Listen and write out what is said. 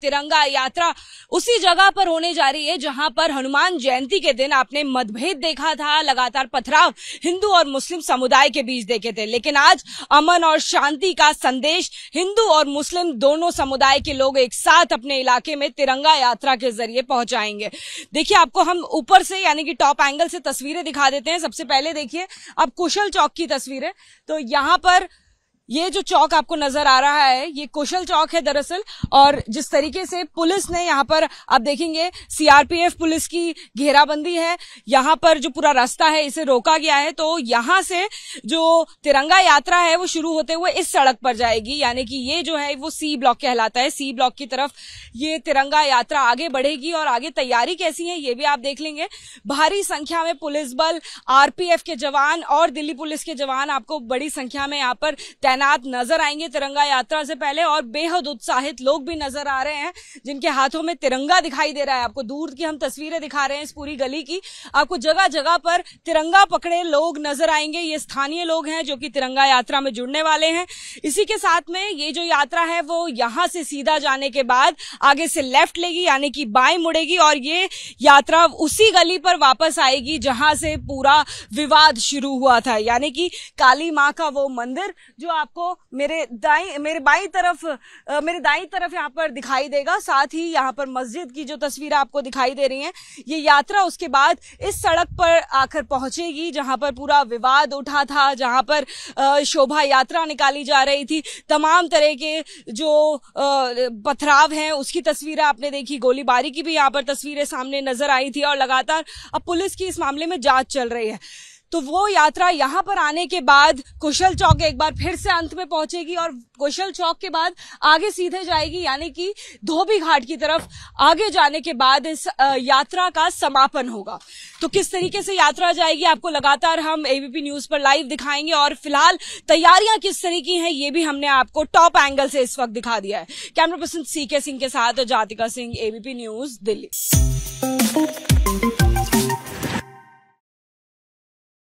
तिरंगा यात्रा उसी जगह पर होने जा रही है जहां पर हनुमान जयंती के दिन आपने मतभेद देखा था लगातार पथराव हिंदू और मुस्लिम समुदाय के बीच देखे थे लेकिन आज अमन और शांति का संदेश हिंदू और मुस्लिम दोनों समुदाय के लोग एक साथ अपने इलाके में तिरंगा यात्रा के जरिए पहुंचाएंगे देखिए आपको हम ऊपर से यानी कि टॉप एंगल से तस्वीरें दिखा देते हैं सबसे पहले देखिए अब कुशल चौक की तस्वीरें तो यहां पर ये जो चौक आपको नजर आ रहा है ये कुशल चौक है दरअसल और जिस तरीके से पुलिस ने यहाँ पर आप देखेंगे सीआरपीएफ पुलिस की घेराबंदी है यहाँ पर जो पूरा रास्ता है इसे रोका गया है तो यहाँ से जो तिरंगा यात्रा है वो शुरू होते हुए इस सड़क पर जाएगी यानी कि ये जो है वो सी ब्लॉक कहलाता है सी ब्लॉक की तरफ ये तिरंगा यात्रा आगे बढ़ेगी और आगे तैयारी कैसी है ये भी आप देख लेंगे भारी संख्या में पुलिस बल आरपीएफ के जवान और दिल्ली पुलिस के जवान आपको बड़ी संख्या में यहाँ पर तैनात नजर आएंगे तिरंगा यात्रा से पहले और बेहद उत्साहित लोग भी नजर आ रहे हैं जिनके हाथों में तिरंगा दिखाई दे रहा है आपको दूर की हम तस्वीरें दिखा रहे हैं इस पूरी गली की आपको जगह जगह पर तिरंगा पकड़े लोग नजर आएंगे ये स्थानीय लोग हैं जो कि तिरंगा यात्रा में जुड़ने वाले हैं इसी के साथ में ये जो यात्रा है वो यहां से सीधा जाने के बाद आगे से लेफ्ट लेगी यानी कि बाएं मुड़ेगी और ये यात्रा उसी गली पर वापस आएगी जहां से पूरा विवाद शुरू हुआ था यानी कि काली माँ का वो मंदिर जो आप आपको मेरे दाई मेरे बाई तरफ मेरे दाई तरफ यहाँ पर दिखाई देगा साथ ही यहाँ पर मस्जिद की जो तस्वीर आपको दिखाई दे रही है ये यात्रा उसके बाद इस सड़क पर आकर पहुंचेगी जहां पर पूरा विवाद उठा था जहां पर शोभा यात्रा निकाली जा रही थी तमाम तरह के जो पथराव हैं उसकी तस्वीरें आपने देखी गोलीबारी की भी यहाँ पर तस्वीरें सामने नजर आई थी और लगातार अब पुलिस की इस मामले में जांच चल रही है तो वो यात्रा यहाँ पर आने के बाद कुशल चौक एक बार फिर से अंत में पहुंचेगी और कुशल चौक के बाद आगे सीधे जाएगी यानी कि धोबी घाट की तरफ आगे जाने के बाद इस यात्रा का समापन होगा तो किस तरीके से यात्रा जाएगी आपको लगातार हम एबीपी न्यूज पर लाइव दिखाएंगे और फिलहाल तैयारियां किस तरह की हैं ये भी हमने आपको टॉप एंगल से इस वक्त दिखा दिया है कैमरा पर्सन सी के सिंह के साथ जातिका सिंह एबीपी न्यूज दिल्ली